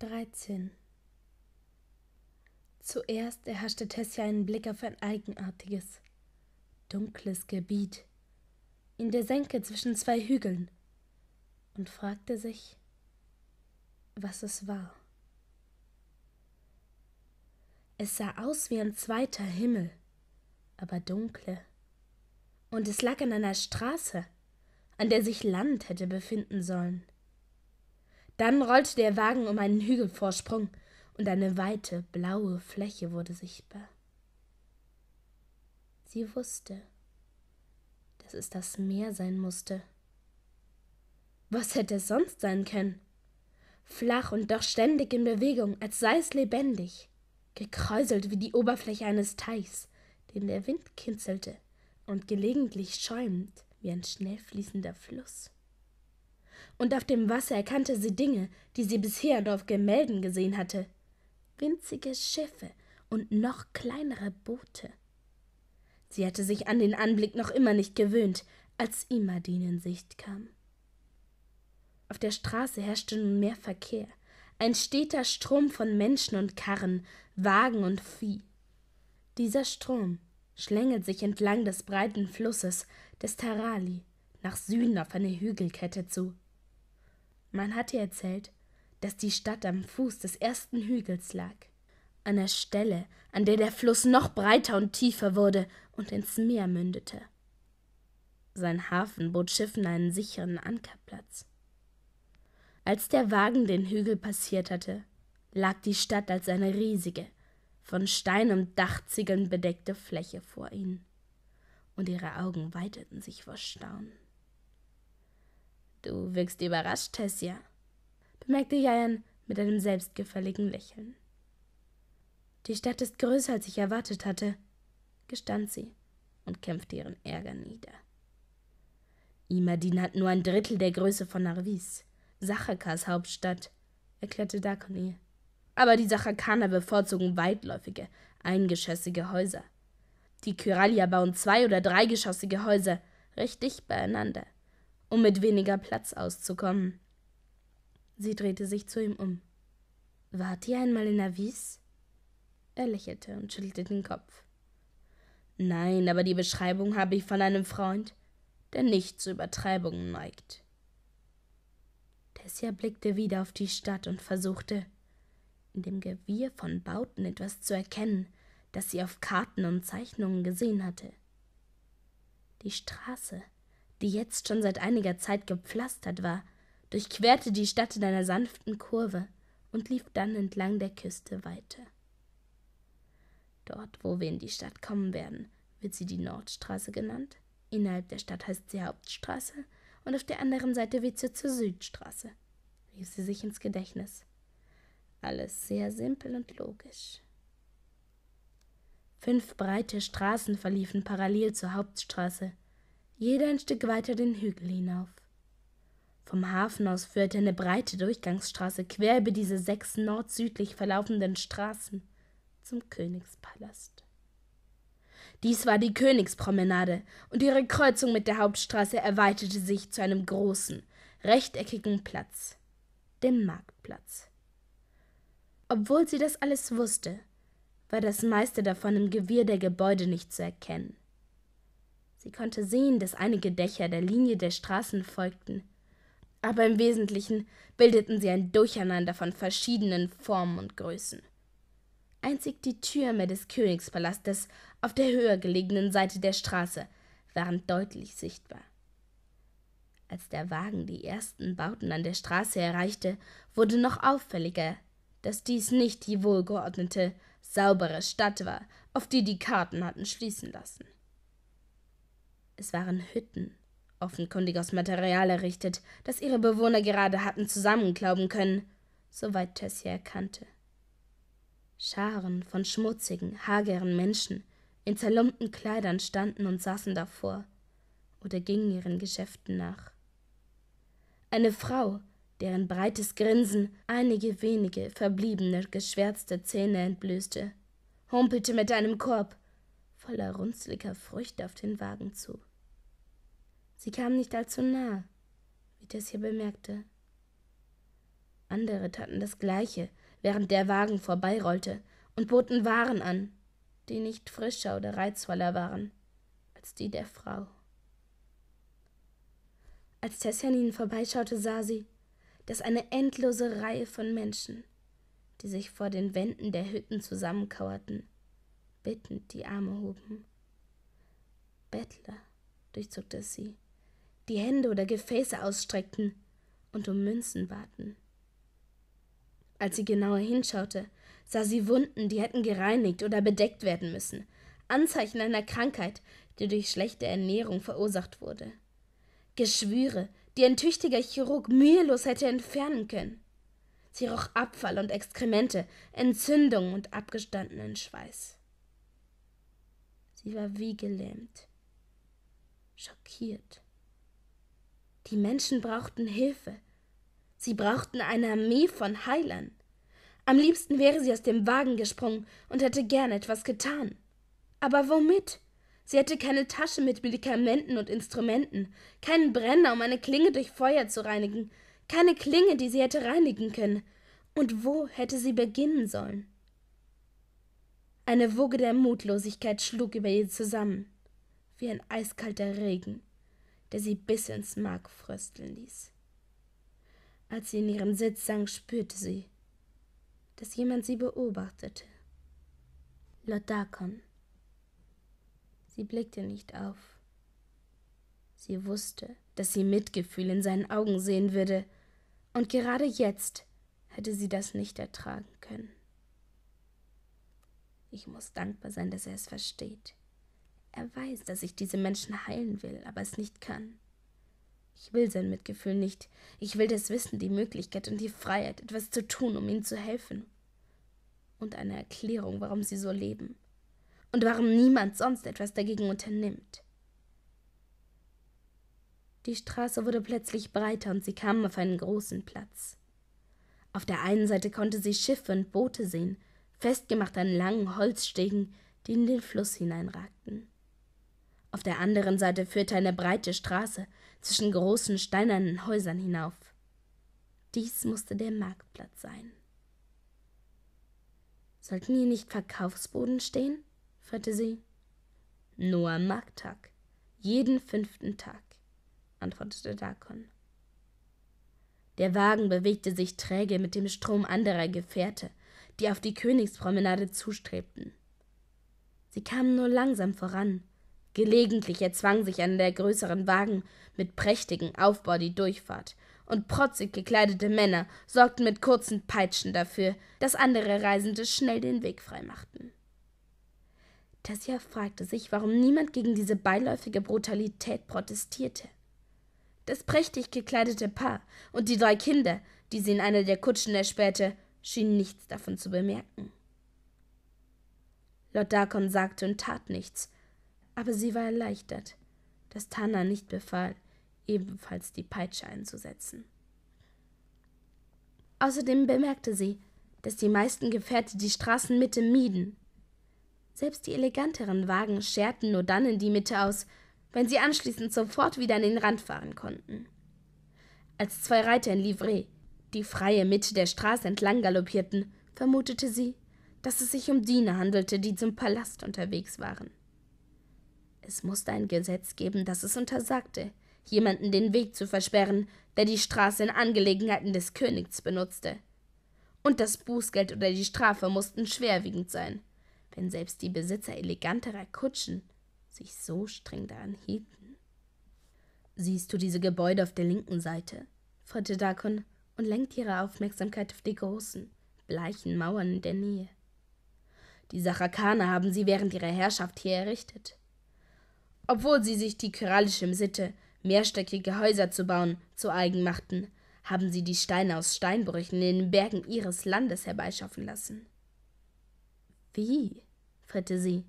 13 Zuerst erhaschte Tessia einen Blick auf ein eigenartiges, dunkles Gebiet in der Senke zwischen zwei Hügeln und fragte sich, was es war. Es sah aus wie ein zweiter Himmel, aber dunkle. Und es lag an einer Straße, an der sich Land hätte befinden sollen. Dann rollte der Wagen um einen Hügelvorsprung und eine weite blaue Fläche wurde sichtbar. Sie wusste, dass es das Meer sein musste. Was hätte es sonst sein können? Flach und doch ständig in Bewegung, als sei es lebendig, gekräuselt wie die Oberfläche eines Teichs, den der Wind kinzelte und gelegentlich schäumend wie ein schnell fließender Fluss und auf dem Wasser erkannte sie Dinge, die sie bisher nur auf Gemälden gesehen hatte. Winzige Schiffe und noch kleinere Boote. Sie hatte sich an den Anblick noch immer nicht gewöhnt, als Imadin in Sicht kam. Auf der Straße herrschte nun mehr Verkehr, ein steter Strom von Menschen und Karren, Wagen und Vieh. Dieser Strom schlängelt sich entlang des breiten Flusses des Tarali nach Süden auf eine Hügelkette zu. Man hatte erzählt, dass die Stadt am Fuß des ersten Hügels lag, an der Stelle, an der der Fluss noch breiter und tiefer wurde und ins Meer mündete. Sein Hafen bot Schiffen einen sicheren Ankerplatz. Als der Wagen den Hügel passiert hatte, lag die Stadt als eine riesige, von Stein und Dachziegeln bedeckte Fläche vor ihnen, und ihre Augen weiteten sich vor Staunen. Du wirkst überrascht, Tessia, bemerkte Jayan mit einem selbstgefälligen Lächeln. Die Stadt ist größer, als ich erwartet hatte, gestand sie und kämpfte ihren Ärger nieder. Imadin hat nur ein Drittel der Größe von Narvis, Sachakas Hauptstadt, erklärte Dakoni. Aber die Sachakaner bevorzugen weitläufige, eingeschossige Häuser. Die Kyralia bauen zwei- oder dreigeschossige Häuser, richtig beieinander – um mit weniger Platz auszukommen. Sie drehte sich zu ihm um. Wart ihr einmal in Avis? Er lächelte und schüttelte den Kopf. Nein, aber die Beschreibung habe ich von einem Freund, der nicht zu Übertreibungen neigt. Tessia blickte wieder auf die Stadt und versuchte, in dem Gewirr von Bauten etwas zu erkennen, das sie auf Karten und Zeichnungen gesehen hatte. Die Straße die jetzt schon seit einiger Zeit gepflastert war, durchquerte die Stadt in einer sanften Kurve und lief dann entlang der Küste weiter. Dort, wo wir in die Stadt kommen werden, wird sie die Nordstraße genannt. Innerhalb der Stadt heißt sie Hauptstraße und auf der anderen Seite wird sie zur Südstraße, rief sie sich ins Gedächtnis. Alles sehr simpel und logisch. Fünf breite Straßen verliefen parallel zur Hauptstraße, jeder ein Stück weiter den Hügel hinauf. Vom Hafen aus führte eine breite Durchgangsstraße quer über diese sechs nord-südlich verlaufenden Straßen zum Königspalast. Dies war die Königspromenade, und ihre Kreuzung mit der Hauptstraße erweiterte sich zu einem großen, rechteckigen Platz, dem Marktplatz. Obwohl sie das alles wusste, war das meiste davon im Gewirr der Gebäude nicht zu erkennen. Sie konnte sehen, dass einige Dächer der Linie der Straßen folgten. Aber im Wesentlichen bildeten sie ein Durcheinander von verschiedenen Formen und Größen. Einzig die Türme des Königspalastes auf der höher gelegenen Seite der Straße waren deutlich sichtbar. Als der Wagen die ersten Bauten an der Straße erreichte, wurde noch auffälliger, dass dies nicht die wohlgeordnete, saubere Stadt war, auf die die Karten hatten schließen lassen. Es waren Hütten, offenkundig aus Material errichtet, das ihre Bewohner gerade hatten zusammenklauben können, soweit Tessie erkannte. Scharen von schmutzigen, hageren Menschen in zerlumpten Kleidern standen und saßen davor oder gingen ihren Geschäften nach. Eine Frau, deren breites Grinsen einige wenige verbliebene geschwärzte Zähne entblößte, humpelte mit einem Korb voller runzliger Früchte auf den Wagen zu. Sie kamen nicht allzu nah, wie das hier bemerkte. Andere taten das Gleiche, während der Wagen vorbeirollte und boten Waren an, die nicht frischer oder reizvoller waren als die der Frau. Als Tess an ihnen vorbeischaute, sah sie, dass eine endlose Reihe von Menschen, die sich vor den Wänden der Hütten zusammenkauerten, bittend die Arme hoben. Bettler durchzuckte es sie die Hände oder Gefäße ausstreckten und um Münzen baten. Als sie genauer hinschaute, sah sie Wunden, die hätten gereinigt oder bedeckt werden müssen, Anzeichen einer Krankheit, die durch schlechte Ernährung verursacht wurde. Geschwüre, die ein tüchtiger Chirurg mühelos hätte entfernen können. Sie roch Abfall und Exkremente, Entzündungen und abgestandenen Schweiß. Sie war wie gelähmt, schockiert. Die Menschen brauchten Hilfe. Sie brauchten eine Armee von Heilern. Am liebsten wäre sie aus dem Wagen gesprungen und hätte gern etwas getan. Aber womit? Sie hätte keine Tasche mit Medikamenten und Instrumenten, keinen Brenner, um eine Klinge durch Feuer zu reinigen, keine Klinge, die sie hätte reinigen können. Und wo hätte sie beginnen sollen? Eine Woge der Mutlosigkeit schlug über ihr zusammen, wie ein eiskalter Regen der sie bis ins Mark frösteln ließ. Als sie in ihren Sitz sank, spürte sie, dass jemand sie beobachtete. Lord Darkon. Sie blickte nicht auf. Sie wusste, dass sie Mitgefühl in seinen Augen sehen würde, und gerade jetzt hätte sie das nicht ertragen können. Ich muss dankbar sein, dass er es versteht. Er weiß, dass ich diese Menschen heilen will, aber es nicht kann. Ich will sein Mitgefühl nicht. Ich will das Wissen, die Möglichkeit und die Freiheit, etwas zu tun, um ihnen zu helfen. Und eine Erklärung, warum sie so leben. Und warum niemand sonst etwas dagegen unternimmt. Die Straße wurde plötzlich breiter und sie kamen auf einen großen Platz. Auf der einen Seite konnte sie Schiffe und Boote sehen, festgemacht an langen Holzstegen, die in den Fluss hineinragten. Auf der anderen Seite führte eine breite Straße zwischen großen steinernen Häusern hinauf. Dies musste der Marktplatz sein. Sollten hier nicht Verkaufsboden stehen? fragte sie. Nur am Markttag, jeden fünften Tag, antwortete Dakon. Der Wagen bewegte sich träge mit dem Strom anderer Gefährte, die auf die Königspromenade zustrebten. Sie kamen nur langsam voran, Gelegentlich erzwang sich einer der größeren Wagen mit prächtigem Aufbau die Durchfahrt, und protzig gekleidete Männer sorgten mit kurzen Peitschen dafür, dass andere Reisende schnell den Weg freimachten. Tessia fragte sich, warum niemand gegen diese beiläufige Brutalität protestierte. Das prächtig gekleidete Paar und die drei Kinder, die sie in einer der Kutschen erspähte, schienen nichts davon zu bemerken. Lord Darkon sagte und tat nichts, aber sie war erleichtert, dass Tana nicht befahl, ebenfalls die Peitsche einzusetzen. Außerdem bemerkte sie, dass die meisten Gefährte die Straßenmitte mieden. Selbst die eleganteren Wagen scherten nur dann in die Mitte aus, wenn sie anschließend sofort wieder an den Rand fahren konnten. Als zwei Reiter in Livree die freie Mitte der Straße entlang galoppierten, vermutete sie, dass es sich um Diener handelte, die zum Palast unterwegs waren. Es musste ein Gesetz geben, das es untersagte, jemanden den Weg zu versperren, der die Straße in Angelegenheiten des Königs benutzte. Und das Bußgeld oder die Strafe mussten schwerwiegend sein, wenn selbst die Besitzer eleganterer Kutschen sich so streng daran hielten. Siehst du diese Gebäude auf der linken Seite? fragte Dakon und lenkte ihre Aufmerksamkeit auf die großen, bleichen Mauern in der Nähe. Die Sarakaner haben sie während ihrer Herrschaft hier errichtet. Obwohl sie sich die kyrallische Sitte, mehrstöckige Häuser zu bauen, zu eigen machten, haben sie die Steine aus Steinbrüchen in den Bergen ihres Landes herbeischaffen lassen. Wie? fragte sie.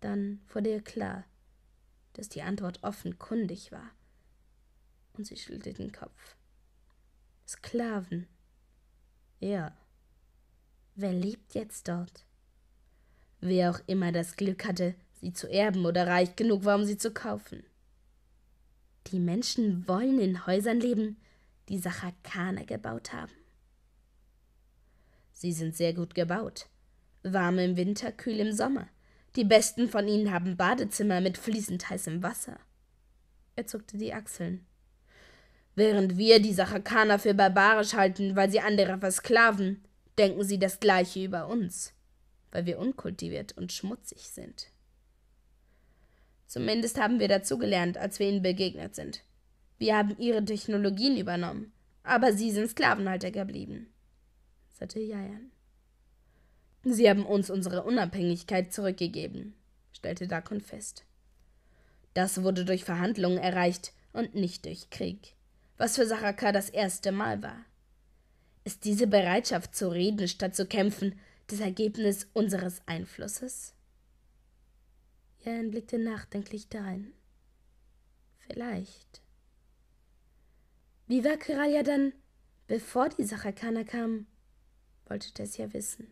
Dann wurde ihr klar, dass die Antwort offenkundig war, und sie schüttelte den Kopf. Sklaven. Ja. Wer lebt jetzt dort? Wer auch immer das Glück hatte, sie zu erben oder reich genug war, um sie zu kaufen. Die Menschen wollen in Häusern leben, die Sachakarner gebaut haben. Sie sind sehr gut gebaut. Warm im Winter, kühl im Sommer. Die besten von ihnen haben Badezimmer mit fließend heißem Wasser. Er zuckte die Achseln. Während wir die Sachakaner für barbarisch halten, weil sie andere versklaven, denken sie das Gleiche über uns, weil wir unkultiviert und schmutzig sind. Zumindest haben wir dazugelernt, als wir ihnen begegnet sind. Wir haben ihre Technologien übernommen, aber sie sind Sklavenhalter geblieben, sagte Jayan. Sie haben uns unsere Unabhängigkeit zurückgegeben, stellte Dakon fest. Das wurde durch Verhandlungen erreicht und nicht durch Krieg, was für Saraka das erste Mal war. Ist diese Bereitschaft zu reden statt zu kämpfen das Ergebnis unseres Einflusses? Jan blickte nachdenklich dahin. Vielleicht. Wie war Kiralia dann, bevor die Sachakana kam? wollte Tessia wissen.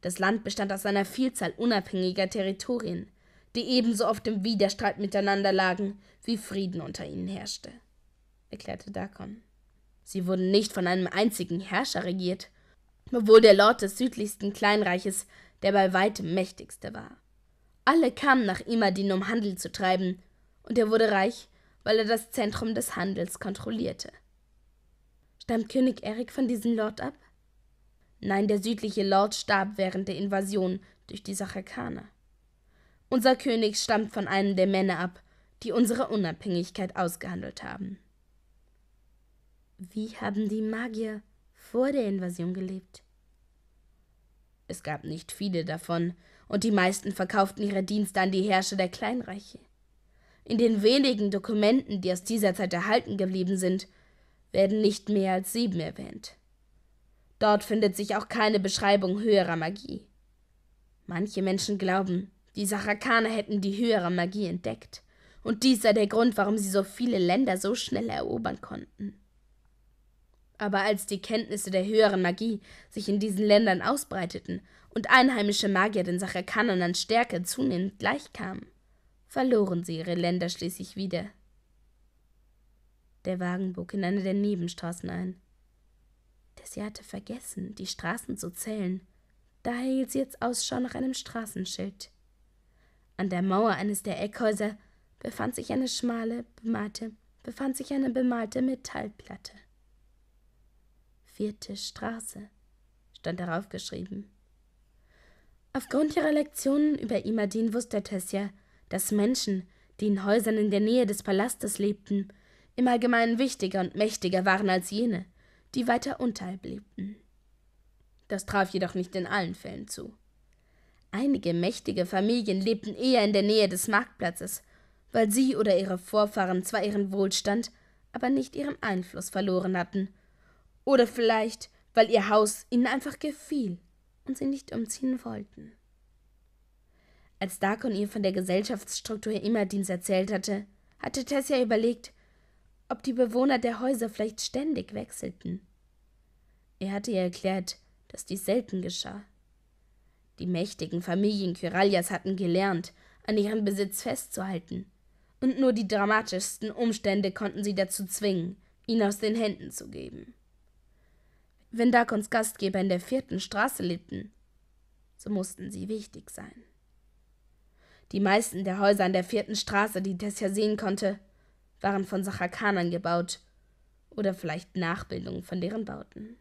Das Land bestand aus einer Vielzahl unabhängiger Territorien, die ebenso oft im Widerstreit miteinander lagen, wie Frieden unter ihnen herrschte, erklärte Dakon. Sie wurden nicht von einem einzigen Herrscher regiert, obwohl der Lord des südlichsten Kleinreiches der bei weitem mächtigste war. Alle kamen nach Imadin, um Handel zu treiben, und er wurde reich, weil er das Zentrum des Handels kontrollierte. Stammt König Erik von diesem Lord ab? Nein, der südliche Lord starb während der Invasion durch die Sachakaner. Unser König stammt von einem der Männer ab, die unsere Unabhängigkeit ausgehandelt haben. Wie haben die Magier vor der Invasion gelebt? Es gab nicht viele davon, und die meisten verkauften ihre Dienste an die Herrscher der Kleinreiche. In den wenigen Dokumenten, die aus dieser Zeit erhalten geblieben sind, werden nicht mehr als sieben erwähnt. Dort findet sich auch keine Beschreibung höherer Magie. Manche Menschen glauben, die Sarakaner hätten die höhere Magie entdeckt, und dies sei der Grund, warum sie so viele Länder so schnell erobern konnten. Aber als die Kenntnisse der höheren Magie sich in diesen Ländern ausbreiteten und einheimische Magier den Sachakanern an Stärke zunehmend gleichkamen, verloren sie ihre Länder schließlich wieder. Der Wagen bog in eine der Nebenstraßen ein. Tessie hatte vergessen, die Straßen zu zählen. Daher hielt sie jetzt Ausschau nach einem Straßenschild. An der Mauer eines der Eckhäuser befand sich eine schmale, bemalte, befand sich eine bemalte Metallplatte vierte Straße, stand darauf geschrieben. Aufgrund ihrer Lektionen über Imadin wusste Tessia, dass Menschen, die in Häusern in der Nähe des Palastes lebten, im Allgemeinen wichtiger und mächtiger waren als jene, die weiter unterhalb lebten. Das traf jedoch nicht in allen Fällen zu. Einige mächtige Familien lebten eher in der Nähe des Marktplatzes, weil sie oder ihre Vorfahren zwar ihren Wohlstand, aber nicht ihren Einfluss verloren hatten oder vielleicht, weil ihr Haus ihnen einfach gefiel und sie nicht umziehen wollten. Als Darkon ihr von der Gesellschaftsstruktur Immerdienst erzählt hatte, hatte Tessia überlegt, ob die Bewohner der Häuser vielleicht ständig wechselten. Er hatte ihr erklärt, dass dies selten geschah. Die mächtigen Familien Kyralias hatten gelernt, an ihrem Besitz festzuhalten, und nur die dramatischsten Umstände konnten sie dazu zwingen, ihn aus den Händen zu geben. Wenn Duck Gastgeber in der vierten Straße litten, so mussten sie wichtig sein. Die meisten der Häuser an der vierten Straße, die Tessia sehen konnte, waren von Sachakanern gebaut oder vielleicht Nachbildungen von deren Bauten.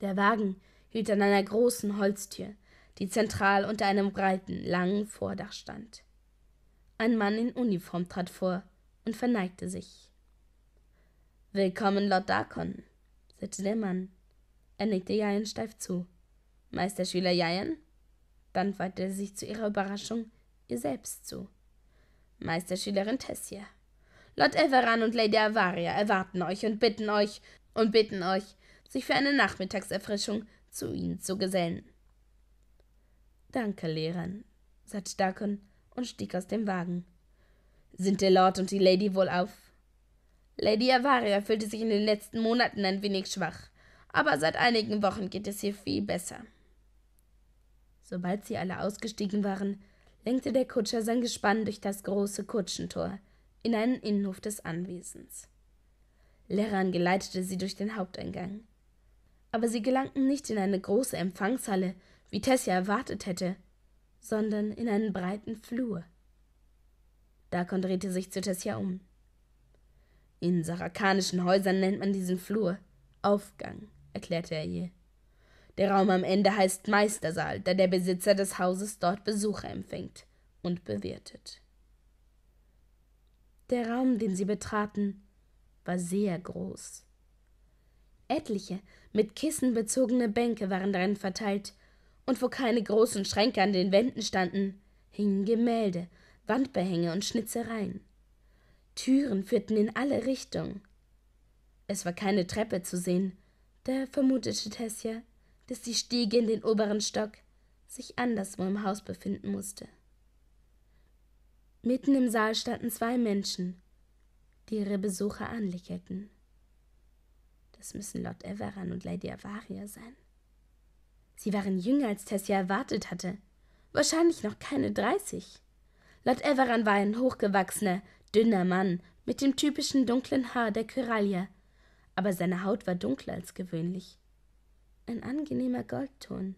Der Wagen hielt an einer großen Holztür, die zentral unter einem breiten, langen Vordach stand. Ein Mann in Uniform trat vor und verneigte sich. Willkommen, Lord Darkon, setzte der Mann. Er nickte Jajen steif zu. Meisterschüler Jayen? Dann wandte er sich zu ihrer Überraschung ihr selbst zu. Meisterschülerin Tessia. Lord Everan und Lady Avaria erwarten euch und bitten euch und bitten euch, sich für eine Nachmittagserfrischung zu ihnen zu gesellen. Danke, Lehrerin, sagte Darkon und stieg aus dem Wagen. Sind der Lord und die Lady wohl auf? Lady Avaria fühlte sich in den letzten Monaten ein wenig schwach, aber seit einigen Wochen geht es ihr viel besser. Sobald sie alle ausgestiegen waren, lenkte der Kutscher sein Gespann durch das große Kutschentor in einen Innenhof des Anwesens. Leran geleitete sie durch den Haupteingang. Aber sie gelangten nicht in eine große Empfangshalle, wie Tessia erwartet hätte, sondern in einen breiten Flur. Dakon drehte sich zu Tessia um. In sarakanischen Häusern nennt man diesen Flur Aufgang, erklärte er ihr. Der Raum am Ende heißt Meistersaal, da der Besitzer des Hauses dort Besucher empfängt und bewirtet. Der Raum, den sie betraten, war sehr groß. Etliche mit Kissen bezogene Bänke waren darin verteilt, und wo keine großen Schränke an den Wänden standen, hingen Gemälde, Wandbehänge und Schnitzereien. Türen führten in alle Richtungen. Es war keine Treppe zu sehen, da vermutete Tessia, dass die Stiege in den oberen Stock sich anderswo im Haus befinden musste. Mitten im Saal standen zwei Menschen, die ihre Besucher anlächelten. Das müssen Lord Everan und Lady Avaria sein. Sie waren jünger, als Tessia erwartet hatte. Wahrscheinlich noch keine dreißig. Lord Everan war ein hochgewachsener, dünner Mann mit dem typischen dunklen Haar der Kyralia, aber seine Haut war dunkler als gewöhnlich. Ein angenehmer Goldton.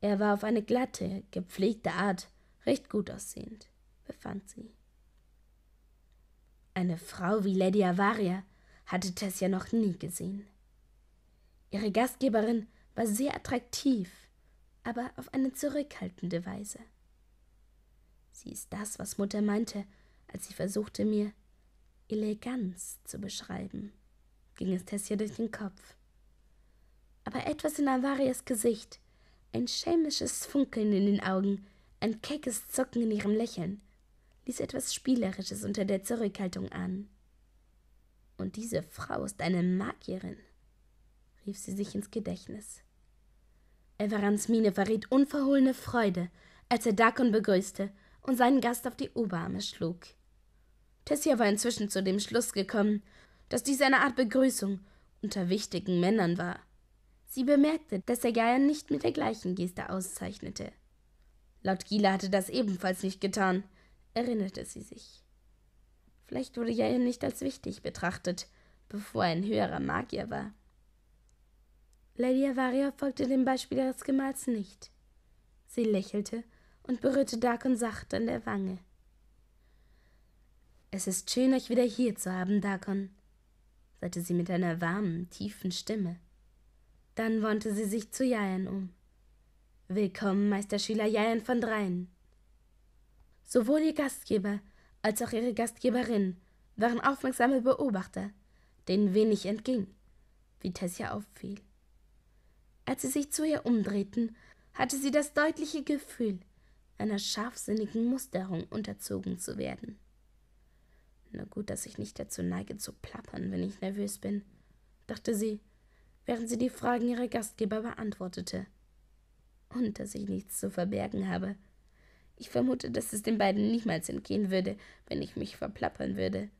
Er war auf eine glatte, gepflegte Art recht gut aussehend, befand sie. Eine Frau wie Lady Avaria hatte Tess ja noch nie gesehen. Ihre Gastgeberin war sehr attraktiv, aber auf eine zurückhaltende Weise. Sie ist das, was Mutter meinte, als sie versuchte, mir Eleganz zu beschreiben, ging es Tessia durch den Kopf. Aber etwas in Avarias Gesicht, ein schämisches Funkeln in den Augen, ein keckes Zucken in ihrem Lächeln, ließ etwas Spielerisches unter der Zurückhaltung an. Und diese Frau ist eine Magierin, rief sie sich ins Gedächtnis. Everans Miene verriet unverhohlene Freude, als er Dakon begrüßte und seinen Gast auf die Oberarme schlug. Tessia war inzwischen zu dem Schluss gekommen, dass dies eine Art Begrüßung unter wichtigen Männern war. Sie bemerkte, dass er Geier nicht mit der gleichen Geste auszeichnete. Laut Gila hatte das ebenfalls nicht getan, erinnerte sie sich. Vielleicht wurde Jair nicht als wichtig betrachtet, bevor er ein höherer Magier war. Lady Avaria folgte dem Beispiel ihres Gemahls nicht. Sie lächelte und berührte Darkon sacht an der Wange. Es ist schön, euch wieder hier zu haben, Dakon, sagte sie mit einer warmen, tiefen Stimme. Dann wandte sie sich zu Jayan um. Willkommen, Meisterschüler Jayan von Dreien. Sowohl ihr Gastgeber als auch ihre Gastgeberin waren aufmerksame Beobachter, denen wenig entging, wie Tessia auffiel. Als sie sich zu ihr umdrehten, hatte sie das deutliche Gefühl, einer scharfsinnigen Musterung unterzogen zu werden. Na gut, dass ich nicht dazu neige zu plappern, wenn ich nervös bin, dachte sie, während sie die Fragen ihrer Gastgeber beantwortete. Und dass ich nichts zu verbergen habe. Ich vermute, dass es den beiden niemals entgehen würde, wenn ich mich verplappern würde.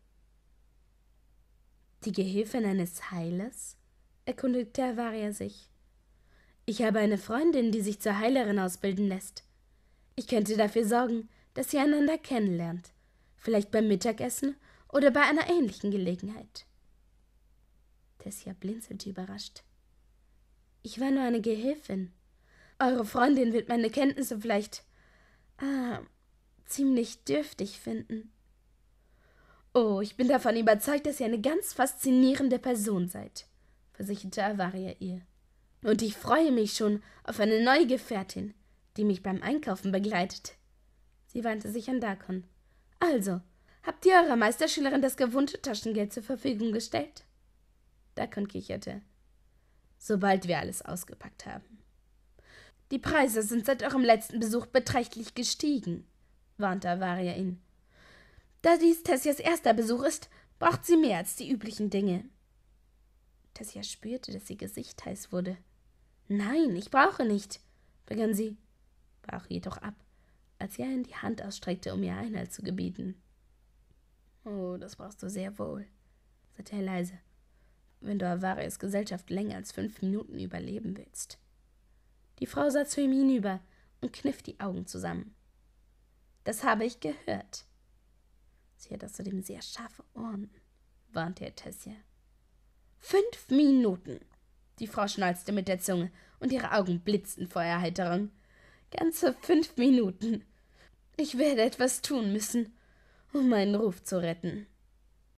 Die Gehilfin eines Heilers? erkundigte Avaria sich. Ich habe eine Freundin, die sich zur Heilerin ausbilden lässt. Ich könnte dafür sorgen, dass ihr einander kennenlernt. Vielleicht beim Mittagessen oder bei einer ähnlichen Gelegenheit. Tessia blinzelte überrascht. Ich war nur eine Gehilfin. Eure Freundin wird meine Kenntnisse vielleicht ah, ziemlich dürftig finden. Oh, ich bin davon überzeugt, dass ihr eine ganz faszinierende Person seid, versicherte Avaria ihr. Und ich freue mich schon auf eine neue Gefährtin, die mich beim Einkaufen begleitet. Sie wandte sich an Dakon. Also, Habt ihr eurer Meisterschülerin das gewohnte Taschengeld zur Verfügung gestellt? Dackon kicherte. Sobald wir alles ausgepackt haben. Die Preise sind seit eurem letzten Besuch beträchtlich gestiegen, warnte Avaria ihn. Da dies Tessias erster Besuch ist, braucht sie mehr als die üblichen Dinge. Tessia spürte, dass ihr Gesicht heiß wurde. Nein, ich brauche nicht, begann sie, brach jedoch ab, als er in die Hand ausstreckte, um ihr Einhalt zu gebieten. Oh, das brauchst du sehr wohl, sagte er leise, wenn du Avarias Gesellschaft länger als fünf Minuten überleben willst. Die Frau sah zu ihm hinüber und kniff die Augen zusammen. Das habe ich gehört. Sie hat außerdem sehr scharfe Ohren, warnte er Tessia. Fünf Minuten! Die Frau schnalzte mit der Zunge und ihre Augen blitzten vor Erheiterung. Ganze fünf Minuten! Ich werde etwas tun müssen um meinen Ruf zu retten.